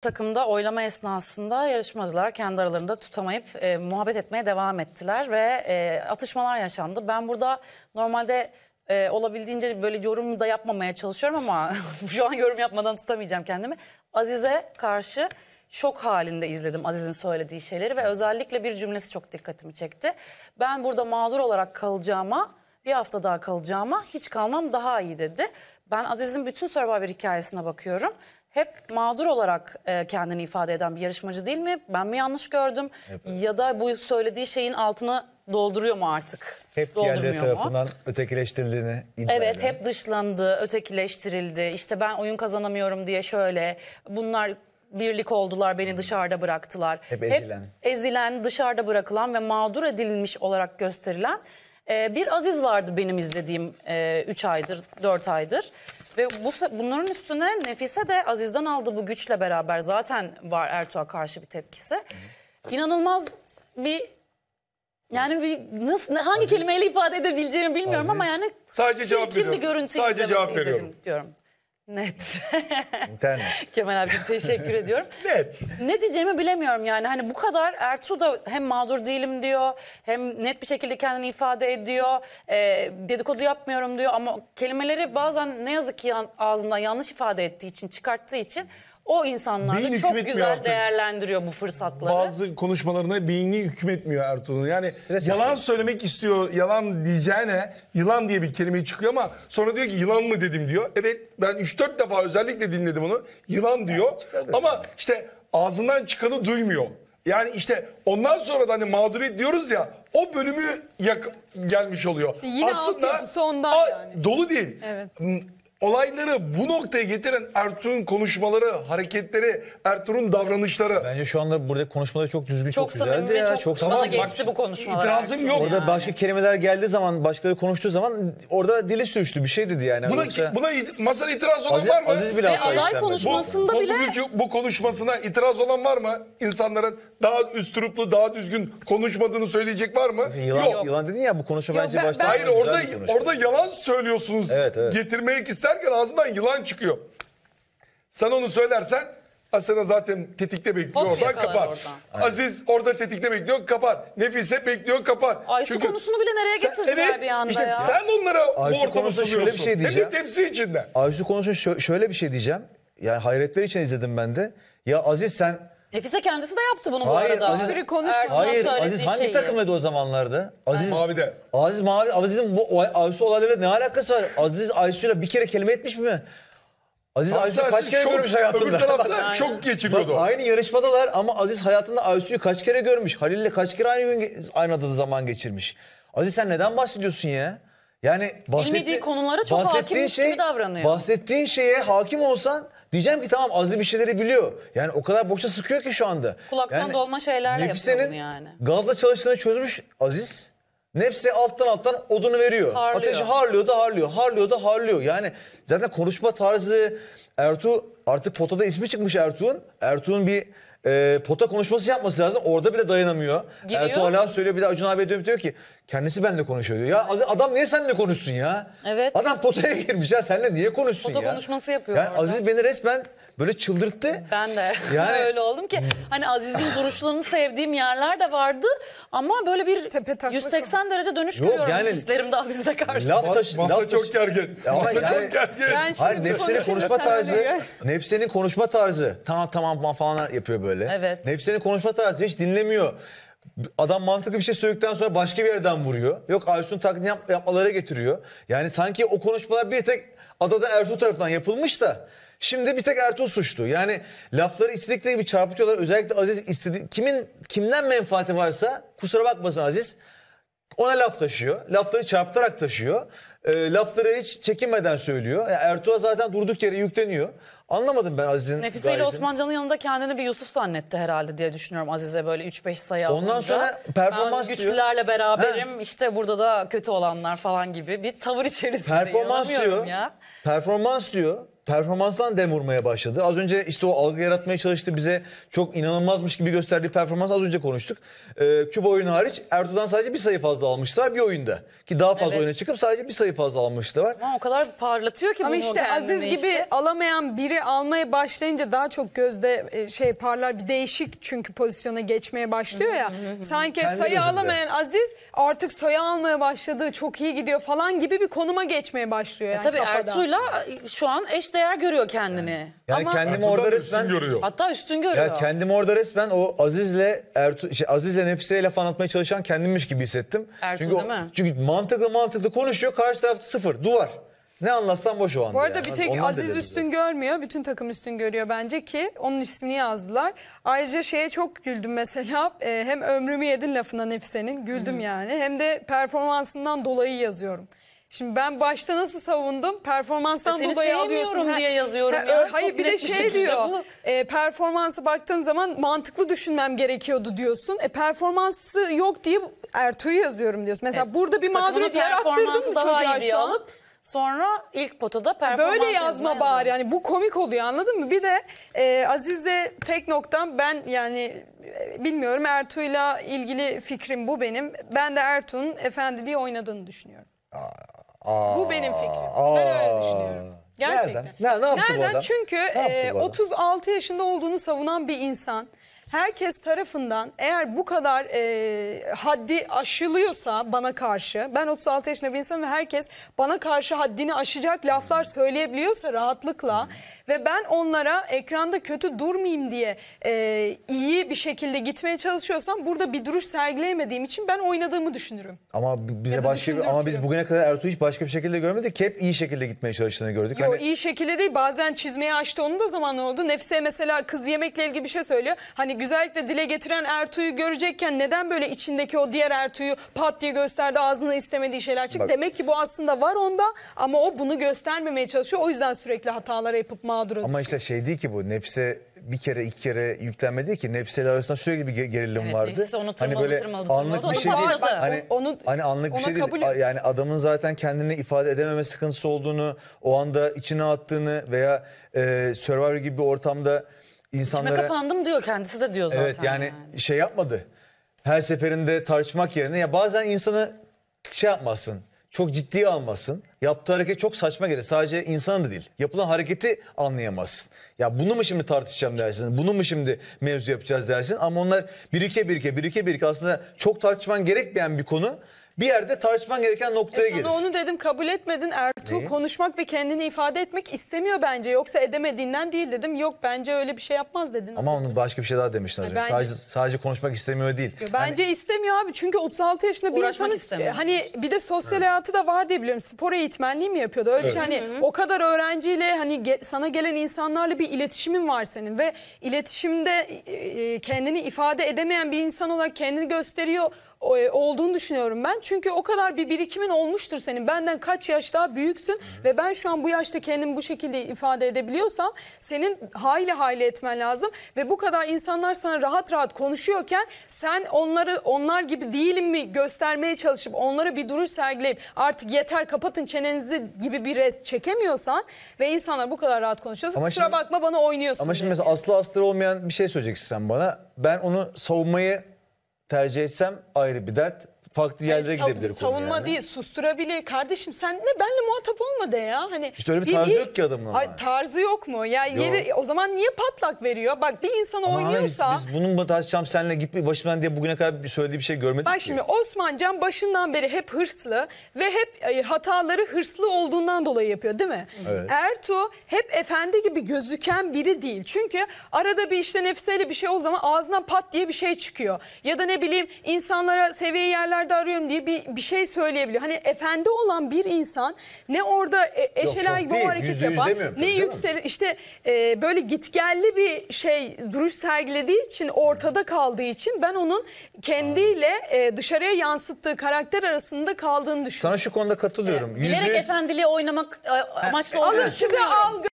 Takımda oylama esnasında yarışmacılar kendi aralarında tutamayıp e, muhabbet etmeye devam ettiler ve e, atışmalar yaşandı. Ben burada normalde e, olabildiğince böyle yorum da yapmamaya çalışıyorum ama şu an yorum yapmadan tutamayacağım kendimi. Azize karşı şok halinde izledim Aziz'in söylediği şeyleri ve özellikle bir cümlesi çok dikkatimi çekti. Ben burada mağdur olarak kalacağıma bir hafta daha kalacağıma hiç kalmam daha iyi dedi. Ben Aziz'in bütün Survivor hikayesine bakıyorum. Hep mağdur olarak e, kendini ifade eden bir yarışmacı değil mi? Ben mi yanlış gördüm? Hep. Ya da bu söylediği şeyin altını dolduruyor mu artık? Hep diğerleri tarafından mu? ötekileştirildiğini iddia Evet eden. hep dışlandı, ötekileştirildi. İşte ben oyun kazanamıyorum diye şöyle. Bunlar birlik oldular, beni hmm. dışarıda bıraktılar. Hep ezilen. Hep ezilen, dışarıda bırakılan ve mağdur edilmiş olarak gösterilen ee, bir Aziz vardı benim izlediğim 3 e, aydır, 4 aydır. Ve bu bunların üstüne Nefise de Aziz'den aldığı bu güçle beraber zaten var Ertuğ'a karşı bir tepkisi. Hı. İnanılmaz bir yani bir nasıl hangi Aziz, kelimeyle ifade edebileceğimi bilmiyorum Aziz, ama yani sadece cevap veriyorum. sadece izledim, cevap veriyorum. diyorum. Net. İnternet. Kemal abi teşekkür ediyorum. net. Ne diyeceğimi bilemiyorum yani. Hani bu kadar Ertuğ da hem mağdur değilim diyor. Hem net bir şekilde kendini ifade ediyor. E, dedikodu yapmıyorum diyor. Ama kelimeleri bazen ne yazık ki yan, ağzından yanlış ifade ettiği için, çıkarttığı için... O insanlar Beyin çok güzel artık. değerlendiriyor bu fırsatları. Bazı konuşmalarına beyni hükmetmiyor Ertuğrul'un. Yani Stres yalan yaşıyor. söylemek istiyor, yalan diyeceğine yılan diye bir kelime çıkıyor ama sonra diyor ki yılan mı dedim diyor. Evet ben 3-4 defa özellikle dinledim onu. Yılan diyor yani ama işte ağzından çıkanı duymuyor. Yani işte ondan sonra da hani mağduriyet diyoruz ya o bölümü yak gelmiş oluyor. İşte yine Aslında altyapısı ondan yani. Dolu değil. Evet. Hmm, olayları bu noktaya getiren Ertuğ'un konuşmaları, hareketleri, Ertuğ'un davranışları. Bence şu anda burada konuşmaları çok düzgün, çok, çok güzeldi ya. Çok, çok tamam, geçti bak, bu konuşmalar. İtirazım yok. Orada yani. başka kelimeler geldiği zaman, başkaları konuştuğu zaman orada dili sürçtü bir şey dedi yani. Buna, Yoksa... buna masada itiraz olan Aziz, var mı? Aziz bile e, alay konuşmasında bu, bile. Bu, bu konuşmasına itiraz olan var mı? İnsanların daha üstüruplu, daha düzgün konuşmadığını söyleyecek var mı? Yılan, yok. yılan dedin ya bu konuşma yok, bence ben, başta. Hayır orada, orada yalan söylüyorsunuz. Evet, evet. Getirmek ister derken ağzından yılan çıkıyor. Sen onu söylersen aslında zaten tetikte bekliyor oradan kapar. Oradan. Aziz orada tetikte bekliyor kapar. Nefise bekliyor kapar. Ayşe Çünkü konusunu bile nereye sen, getirdiler evet, bir anda işte ya. Sen onlara Ayşe bu ortamı sunuyorsun. Şey şöyle bir şey diyeceğim. Hem de tepsi içinde. Ayşe konusunda şöyle bir şey diyeceğim. Yani hayretler için izledim ben de. Ya Aziz sen Nefise kendisi de yaptı bunu Hayır, bu arada. Aziz- Hiçbiri konuşmadan Hayır Aziz hangi şeyi. takımdaydı o zamanlarda? Aziz Mavi de. Aziz Mavi Aziz'in bu Ay- Aysu olaylarıyla ne alakası var? Aziz Aysu'yla bir kere kelime etmiş mi? Aziz Aysu'yu kaç kere görmüş hayatında? Öbür tarafta şok Bak, aynı yarışmadalar ama Aziz hayatında Aysu'yu kaç kere görmüş? Halil'le kaç kere aynı gün aynı adada zaman geçirmiş? Aziz sen neden bahsediyorsun ya? Yani bahsetti- Bilmediği konulara çok bahsettiğin şey. gibi davranıyor. Bahsettiğin şeye hakim olsan Diyeceğim ki tamam Azli bir şeyleri biliyor. Yani o kadar boşa sıkıyor ki şu anda. Kulaktan yani, dolma şeylerle yapıyor bunu yani. gazla çalıştığını çözmüş Aziz. Nefse alttan alttan odunu veriyor. Harlıyor. Ateşi harlıyor da harlıyor, harlıyor da harlıyor. Yani zaten konuşma tarzı Ertuğ artık potada ismi çıkmış Ertuğ'un. Ertuğ'un bir e, pota konuşması yapması lazım. Orada bile dayanamıyor. Giriyor. Ertuğ hala söylüyor bir daha Acun abi diyor ki Kendisi benimle konuşuyor diyor. Ya adam niye seninle konuşsun ya? Evet. Adam potaya girmiş ya seninle niye konuşsun Foto ya? konuşması yapıyor Yani orada. Aziz beni resmen böyle çıldırttı. Ben de Yani- öyle oldum ki hani Aziz'in duruşlarını sevdiğim yerler de vardı ama böyle bir Tepe taklak 180 derece dönüş Yok, görüyorum yani- hislerimde Aziz'e karşı. Laf taşı. laf taşı- çok gergin. Ya Masa yani- çok gergin. Ben şimdi Hayır nefsinin konuşma tarzı. Nefsinin konuşma tarzı. Tamam tamam falan yapıyor böyle. Evet. Nefsinin konuşma tarzı hiç dinlemiyor. Adam mantıklı bir şey söyledikten sonra başka bir yerden vuruyor. Yok Aysun taklidi yap, yapmalara getiriyor. Yani sanki o konuşmalar bir tek adada Ertuğ tarafından yapılmış da şimdi bir tek Ertuğ suçlu. Yani lafları istedikleri gibi çarpıtıyorlar. Özellikle Aziz istedi kimin kimden menfaati varsa kusura bakmasın Aziz. Ona laf taşıyor. Lafları çarptırarak taşıyor. E, lafları hiç çekinmeden söylüyor. Yani Ertuğ'a zaten durduk yere yükleniyor. Anlamadım ben Aziz'in Nefise ile Osmancan'ın yanında kendini bir Yusuf zannetti herhalde diye düşünüyorum Azize böyle 3-5 sayı Ondan sonra performans ben diyor. güçlülerle beraberim işte burada da kötü olanlar falan gibi bir tavır içerisinde. Performans diyor. ya. Performans diyor performanstan dem vurmaya başladı. Az önce işte o algı yaratmaya çalıştı bize çok inanılmazmış gibi gösterdiği performans az önce konuştuk. Ee, Küba oyunu hariç Ertuğrul'dan sadece bir sayı fazla almışlar bir oyunda. Ki daha fazla evet. oyuna çıkıp sadece bir sayı fazla almıştı var. Ama o kadar parlatıyor ki Ama bunu işte Aziz işte. gibi alamayan biri almaya başlayınca daha çok gözde e, şey parlar bir değişik çünkü pozisyona geçmeye başlıyor ya. sanki Kendi sayı gözünde. alamayan Aziz artık sayı almaya başladı çok iyi gidiyor falan gibi bir konuma geçmeye başlıyor yani. E tabii Ertuğ'la şu an eş değer görüyor kendini. Yani, yani Ama kendimi orada resmen görüyor. Hatta üstün görüyor. Ya kendimi orada resmen o Aziz'le Ertuğ şey, Aziz'le Nefise'yle laf anlatmaya çalışan kendimmiş gibi hissettim. Ertuğ çünkü değil o, mi? Çünkü mantıklı mantıklı konuşuyor. Karşı taraf sıfır, duvar. Ne anlatsam boş o anda. Bu arada yani. bir tek Ondan Aziz üstün zaten. görmüyor. Bütün takım üstün görüyor bence ki onun ismini yazdılar. Ayrıca şeye çok güldüm mesela. E, hem ömrümü yedin lafına Nefise'nin. Güldüm Hı -hı. yani. Hem de performansından dolayı yazıyorum. Şimdi ben başta nasıl savundum? Performanstan Seni dolayı alıyorsun. diye yazıyorum. Ha, ya. Hayır Çok bir de şey diyor. Bu. E, performansa baktığın zaman mantıklı düşünmem gerekiyordu diyorsun. E, performansı yok diye Ertuğ'u yazıyorum diyorsun. Mesela evet. burada bir mağduriyet yarattırdın mı çocuğa şu an? Sonra ilk potada performans Böyle yazma, yazma bari yani bu komik oluyor anladın mı? Bir de e, Aziz'le tek noktam ben yani e, bilmiyorum Ertuğ'la ilgili fikrim bu benim. Ben de Ertuğ'un efendiliği oynadığını düşünüyorum. Aa. Aa, Bu benim fikrim. Aa. Ben öyle düşünüyorum. Gerçekten. Nereden? Ne, ne yaptı Nereden? bu adam? Çünkü ne e, 36 yaşında olduğunu savunan bir insan herkes tarafından eğer bu kadar e, haddi aşılıyorsa bana karşı ben 36 yaşında bir insanım ve herkes bana karşı haddini aşacak laflar söyleyebiliyorsa rahatlıkla ve ben onlara ekranda kötü durmayayım diye e, iyi bir şekilde gitmeye çalışıyorsam burada bir duruş sergileyemediğim için ben oynadığımı düşünürüm. Ama bize başka bir, ama biz bugüne kadar Ertuğ'u hiç başka bir şekilde görmedik. Hep iyi şekilde gitmeye çalıştığını gördük. Yo, Hani- iyi şekilde değil bazen çizmeye açtı onun da zamanı oldu. Nefse mesela kız yemekle ilgili bir şey söylüyor. Hani güzellikle dile getiren Ertuğ'u görecekken neden böyle içindeki o diğer Ertuğ'u pat diye gösterdi ağzına istemediği şeyler çıktı. Demek ki bu aslında var onda ama o bunu göstermemeye çalışıyor. O yüzden sürekli hatalara yapıp mağdur oluyor. Ama işte şey değil ki bu nefse bir kere iki kere yüklenmedi değil ki nefsiyle arasında sürekli bir gerilim evet, vardı. Nefsi onu hani böyle anlık bir şey değil. Hani, onu, hani anlık bir şey kabul... Yani adamın zaten kendini ifade edememe sıkıntısı olduğunu, o anda içine attığını veya e, Survivor gibi bir ortamda insanlara... İçime kapandım diyor kendisi de diyor zaten. Evet yani, yani. şey yapmadı. Her seferinde tartışmak yerine ya bazen insanı şey yapmasın çok ciddiye almasın. Yaptığı hareket çok saçma gelir. Sadece insanın da değil. Yapılan hareketi anlayamazsın. Ya bunu mu şimdi tartışacağım dersin? Bunu mu şimdi mevzu yapacağız dersin? Ama onlar birike birike birike birike aslında çok tartışman gerekmeyen bir konu bir yerde tartışman gereken noktaya e, gelir. Sana onu dedim kabul etmedin. Ertuğ Neyi? konuşmak ve kendini ifade etmek istemiyor bence. Yoksa edemediğinden değil dedim. Yok bence öyle bir şey yapmaz dedin. Ama onun başka bir şey daha demiştin. Yani e, bence... Sadece, sadece konuşmak istemiyor değil. Ya, bence yani... istemiyor abi. Çünkü 36 yaşında bir insanın hani bir de sosyal evet. hayatı da var diye biliyorum. Spor eğitmenliği mi yapıyordu? Öyle şey, evet. şey hani Hı -hı. o kadar öğrenciyle hani ge sana gelen insanlarla bir iletişimin var senin ve iletişimde e, e kendini ifade edemeyen bir insan olarak kendini gösteriyor e, olduğunu düşünüyorum ben. Çünkü o kadar bir birikimin olmuştur senin. Benden kaç yaş daha büyüksün Hı. ve ben şu an bu yaşta kendimi bu şekilde ifade edebiliyorsam senin hayli hayli etmen lazım ve bu kadar insanlar sana rahat rahat konuşuyorken sen onları onlar gibi değilim mi göstermeye çalışıp onlara bir duruş sergileyip artık yeter kapatın çenenizi gibi bir res çekemiyorsan ve insanlar bu kadar rahat konuşuyorsa ama kusura bakma bana oynuyorsun. Ama şimdi diye. mesela aslı astarı olmayan bir şey söyleyeceksin sen bana. Ben onu savunmayı tercih etsem ayrı bir dert, farklı yerlere yani, gidebilir savunma Savunma yani. değil susturabilir. Kardeşim sen ne benle muhatap olma de ya. Hani Hiç öyle bir tarzı bir, yok ki adamın ama. Tarzı yok mu? Ya yani yeri, o zaman niye patlak veriyor? Bak bir insan ama oynuyorsa. Biz, biz bunun Taşçam Seninle gitme başımdan diye bugüne kadar bir söylediği bir şey görmedik Bak ki. şimdi Osman Can başından beri hep hırslı ve hep e, hataları hırslı olduğundan dolayı yapıyor değil mi? Evet. Ertuğ hep efendi gibi gözüken biri değil. Çünkü arada bir işte nefseyle bir şey o zaman ağzından pat diye bir şey çıkıyor. Ya da ne bileyim insanlara seviye yerler haberlerde arıyorum diye bir, bir şey söyleyebiliyor. Hani efendi olan bir insan ne orada e, eşelay gibi hareket yapar ne yükselir işte e, böyle gitgelli bir şey duruş sergilediği için ortada kaldığı için ben onun kendiyle e, dışarıya yansıttığı karakter arasında kaldığını düşünüyorum. Sana şu konuda katılıyorum. E, bilerek Yüzde efendiliği oynamak e, amaçlı oluyor. Alın size düşünmüyorum. algı.